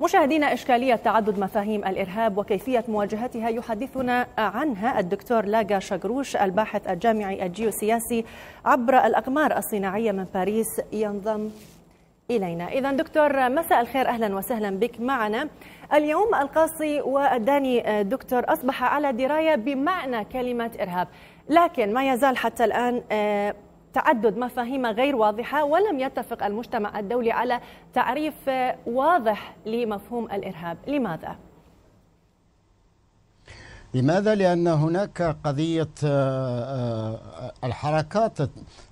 مشاهدينا إشكالية تعدد مفاهيم الإرهاب وكيفية مواجهتها يحدثنا عنها الدكتور لاجا شجروش الباحث الجامعي الجيوسياسي عبر الأقمار الصناعية من باريس ينضم إلينا إذا دكتور مساء الخير أهلا وسهلا بك معنا اليوم القاصي والداني دكتور أصبح على دراية بمعنى كلمة إرهاب لكن ما يزال حتى الآن آه، تعدد مفاهيم غير واضحة ولم يتفق المجتمع الدولي على تعريف واضح لمفهوم الإرهاب لماذا؟ لماذا؟ لأن هناك قضية آه، آه، الحركات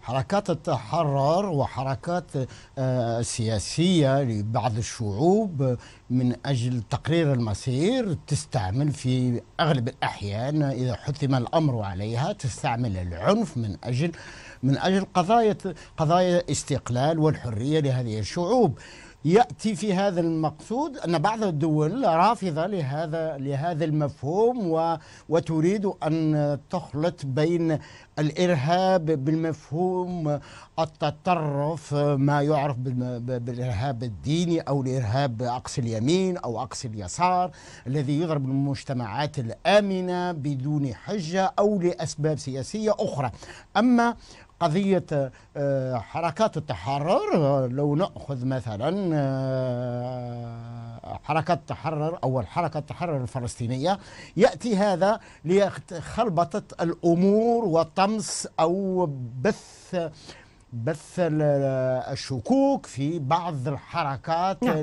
حركات التحرر وحركات آه، سياسية لبعض الشعوب من أجل تقرير المصير تستعمل في أغلب الأحيان إذا حثم الأمر عليها تستعمل العنف من أجل من أجل قضايا قضايا استقلال والحرية لهذه الشعوب ياتي في هذا المقصود ان بعض الدول رافضه لهذا لهذا المفهوم و وتريد ان تخلط بين الارهاب بالمفهوم التطرف ما يعرف بالارهاب الديني او الارهاب اقصى اليمين او اقصى اليسار الذي يضرب المجتمعات الامنه بدون حجه او لاسباب سياسيه اخرى اما قضية آه، حركات التحرر لو نأخذ مثلا آه، حركات التحرر أو الحركة التحرر الفلسطينية يأتي هذا لخلبطة الأمور وطمس أو بث بث آه، الشكوك في بعض الحركات نعم.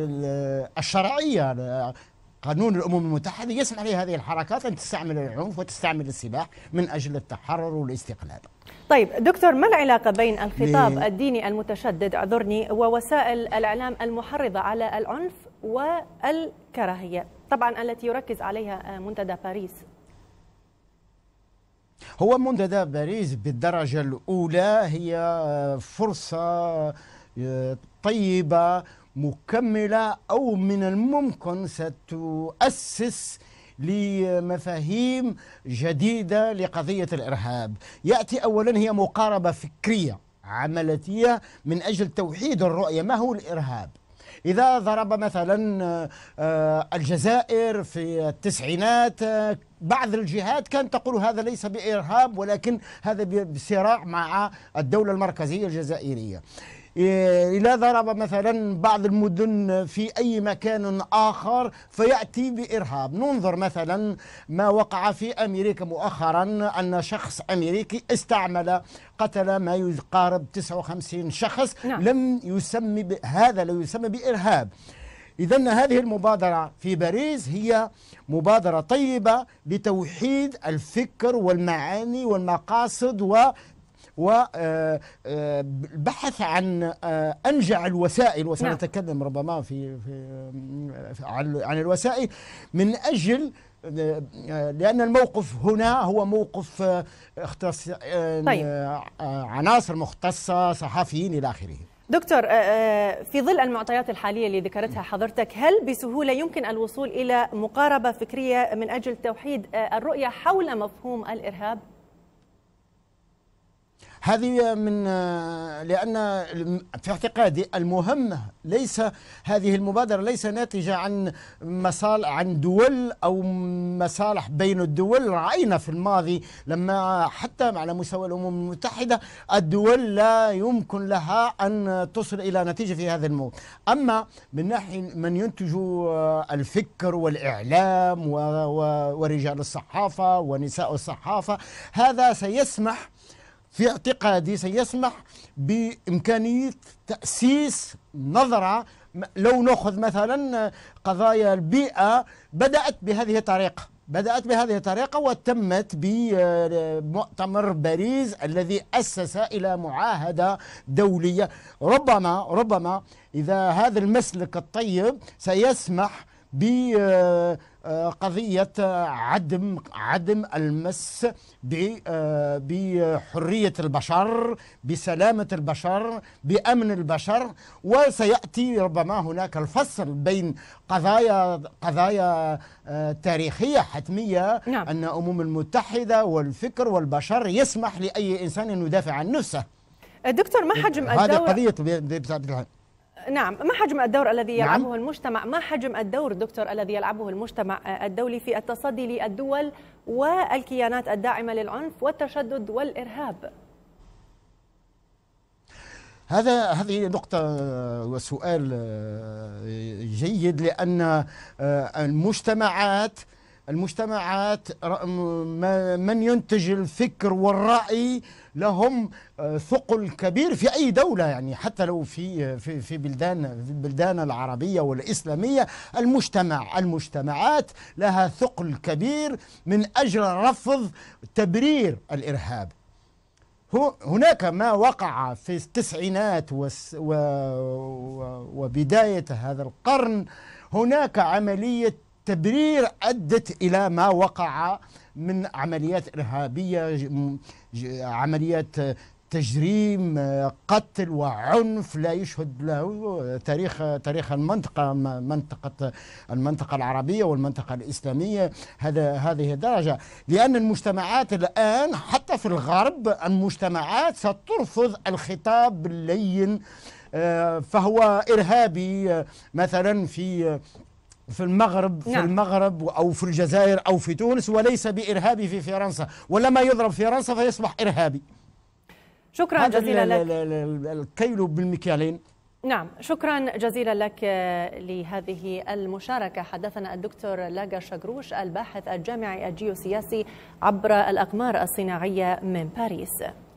الشرعية قانون الامم المتحده يسمح لهذه الحركات ان تستعمل العنف وتستعمل السلاح من اجل التحرر والاستقلال طيب دكتور ما العلاقة بين الخطاب الديني المتشدد اعذرني ووسائل الإعلام المحرضة على العنف والكراهية طبعا التي يركز عليها آه، منتدى باريس هو منتدى باريس بالدرجة الأولى هي آه، فرصة آه، طيبة مكملة أو من الممكن ستؤسس لمفاهيم جديدة لقضية الإرهاب يأتي أولا هي مقاربة فكرية عملتيه من أجل توحيد الرؤية ما هو الإرهاب إذا ضرب مثلا آه، الجزائر في التسعينات آه، بعض الجهات كانت تقول هذا ليس بإرهاب ولكن هذا بصراع مع الدولة المركزية الجزائرية إيه، إذا ضرب مثلا بعض المدن في أي مكان آخر فيأتي بإرهاب ننظر مثلا ما وقع في أمريكا مؤخرا أن شخص أمريكي استعمل قتل ما يقارب 59 شخص نعم. لم يسمي هذا لا يسمى بإرهاب إذا هذه المبادرة في باريس هي مبادرة طيبة لتوحيد الفكر والمعاني والمقاصد و وبحث آه، آه، عن آه، أنجع الوسائل وسنتكلم نعم. ربما في, في عن الوسائل من أجل لأن الموقف هنا هو موقف اختص... طيب. عناصر مختصة صحفيين إلى آخره دكتور في ظل المعطيات الحالية اللي ذكرتها نعم. حضرتك هل بسهولة يمكن الوصول إلى مقاربة فكرية من أجل توحيد الرؤية حول مفهوم الإرهاب؟ هذه من آه، لأن في اعتقادي المهمة ليس هذه المبادرة ليس ناتجة عن مصالح عن دول أو مصالح بين الدول رأينا في الماضي لما حتى على مستوى الأمم المتحدة الدول لا يمكن لها أن تصل إلى نتيجة في هذا الموضوع أما من ناحية من ينتج آه، الفكر والإعلام ورجال الصحافة ونساء الصحافة هذا سيسمح في اعتقادي سيسمح بإمكانية تأسيس نظرة لو نأخذ مثلا قضايا البيئة بدأت بهذه الطريقة بدأت بهذه الطريقة وتمت بمؤتمر باريس الذي أسس إلى معاهدة دولية ربما ربما إذا هذا المسلك الطيب سيسمح بقضية عدم عدم المس آه، بحرية البشر بسلامة البشر بأمن البشر وسيأتي ربما هناك الفصل بين قضايا قضايا آه، تاريخية حتمية نعم. أن أمم المتحدة والفكر والبشر يسمح لأي إنسان أن يدافع عن نفسه دكتور ما حجم الدولة هذه قضية نعم ما حجم الدور الذي نعم. يلعبه نعم؟ المجتمع ما حجم الدور دكتور الذي يلعبه المجتمع الدولي في التصدي للدول والكيانات الداعمة للعنف والتشدد والإرهاب هذا هذه نقطة وسؤال آه، جيد لأن آه، المجتمعات المجتمعات من ينتج الفكر والرأي لهم آه، ثقل كبير في أي دولة يعني حتى لو في آه، في في بلدان في البلدان العربية والإسلامية المجتمع المجتمعات لها ثقل كبير من أجل رفض تبرير الإرهاب هناك ما وقع في التسعينات وبداية هذا القرن هناك عملية تبرير أدت إلى ما وقع من عمليات إرهابية عمليات تجريم قتل وعنف لا يشهد له تاريخ تاريخ المنطقة منطقة المنطقة العربية والمنطقة الإسلامية هذا هذه الدرجة لأن المجتمعات الآن حتى في الغرب المجتمعات سترفض الخطاب اللين آه، فهو إرهابي مثلا في في المغرب نعم. في المغرب او في الجزائر او في تونس وليس بارهابي في فرنسا ولما يضرب فرنسا فيصبح ارهابي شكرا جزيلا لك الكيل بالمكيالين نعم شكرا جزيلا لك لهذه المشاركة حدثنا الدكتور لاجا شجروش الباحث الجامعي الجيوسياسي عبر الأقمار الصناعية من باريس